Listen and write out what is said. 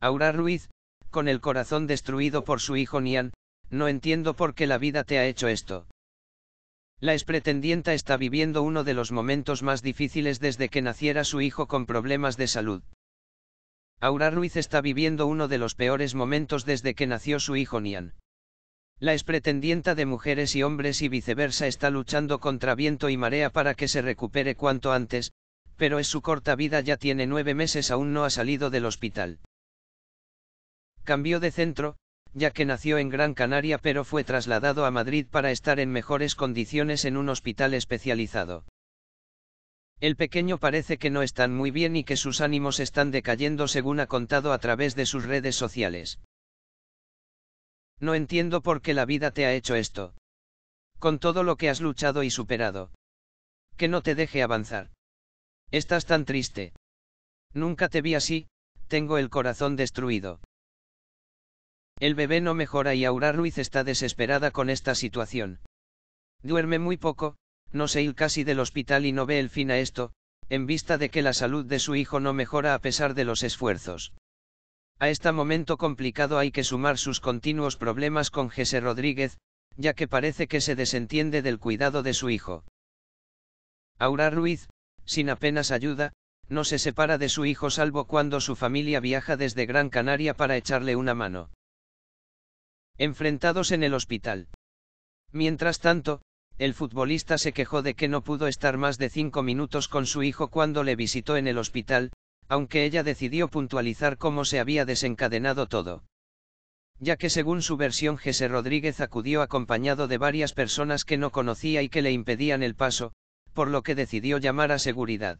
Aura Ruiz, con el corazón destruido por su hijo Nian, no entiendo por qué la vida te ha hecho esto. La expretendienta está viviendo uno de los momentos más difíciles desde que naciera su hijo con problemas de salud. Aura Ruiz está viviendo uno de los peores momentos desde que nació su hijo Nian. La expretendienta de mujeres y hombres y viceversa está luchando contra viento y marea para que se recupere cuanto antes, pero es su corta vida ya tiene nueve meses aún no ha salido del hospital. Cambió de centro, ya que nació en Gran Canaria pero fue trasladado a Madrid para estar en mejores condiciones en un hospital especializado. El pequeño parece que no están muy bien y que sus ánimos están decayendo según ha contado a través de sus redes sociales. No entiendo por qué la vida te ha hecho esto. Con todo lo que has luchado y superado. Que no te deje avanzar. Estás tan triste. Nunca te vi así, tengo el corazón destruido. El bebé no mejora y Aura Ruiz está desesperada con esta situación. Duerme muy poco, no se ir casi del hospital y no ve el fin a esto, en vista de que la salud de su hijo no mejora a pesar de los esfuerzos. A este momento complicado hay que sumar sus continuos problemas con Jesse Rodríguez, ya que parece que se desentiende del cuidado de su hijo. Aura Ruiz, sin apenas ayuda, no se separa de su hijo salvo cuando su familia viaja desde Gran Canaria para echarle una mano enfrentados en el hospital. Mientras tanto, el futbolista se quejó de que no pudo estar más de cinco minutos con su hijo cuando le visitó en el hospital, aunque ella decidió puntualizar cómo se había desencadenado todo. Ya que según su versión Jesse Rodríguez acudió acompañado de varias personas que no conocía y que le impedían el paso, por lo que decidió llamar a seguridad.